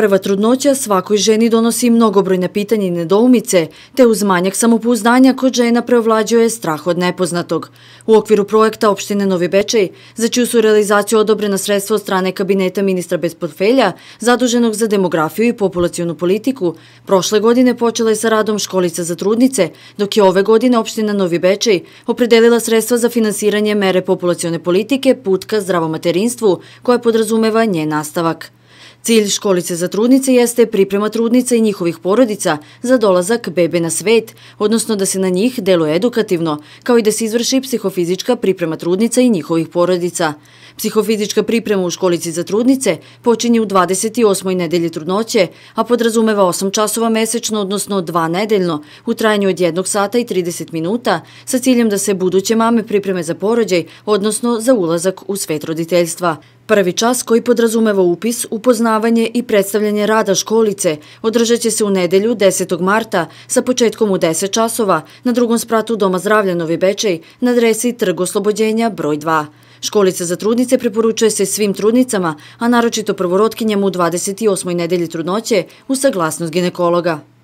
Prva trudnoća svakoj ženi donosi mnogobrojne pitanje i nedoumice, te uz manjak samopouzdanja kod žena preovlađuje strah od nepoznatog. U okviru projekta opštine Novi Bečej, za čiju su realizaciju odobrena sredstva od strane Kabineta ministra bez portfelja, zaduženog za demografiju i populacijonu politiku, prošle godine počela je sa radom školica za trudnice, dok je ove godine opština Novi Bečej opredelila sredstva za finansiranje mere populacijone politike Putka zdravomaterinstvu, koja podrazumeva nje nastavak. Cilj školice za trudnice jeste priprema trudnica i njihovih porodica za dolazak bebe na svet, odnosno da se na njih deluje edukativno, kao i da se izvrši psihofizička priprema trudnica i njihovih porodica. Psihofizička priprema u školici za trudnice počinje u 28. nedelji trudnoće, a podrazumeva 8 časova mesečno, odnosno 2 nedeljno, u trajanju od 1 sata i 30 minuta, sa ciljem da se buduće mame pripreme za porođaj, odnosno za ulazak u svet roditeljstva. Prvi čas koji podrazumeva upis, upoznavanje i predstavljanje rada školice održat će se u nedelju 10. marta sa početkom u 10 časova na drugom spratu Doma zdravlja Novi Bečej na adresi Trg oslobođenja broj 2. Školica za trudnice preporučuje se svim trudnicama, a naročito prvorotkinjama u 28. nedelji trudnoće u saglasnost ginekologa.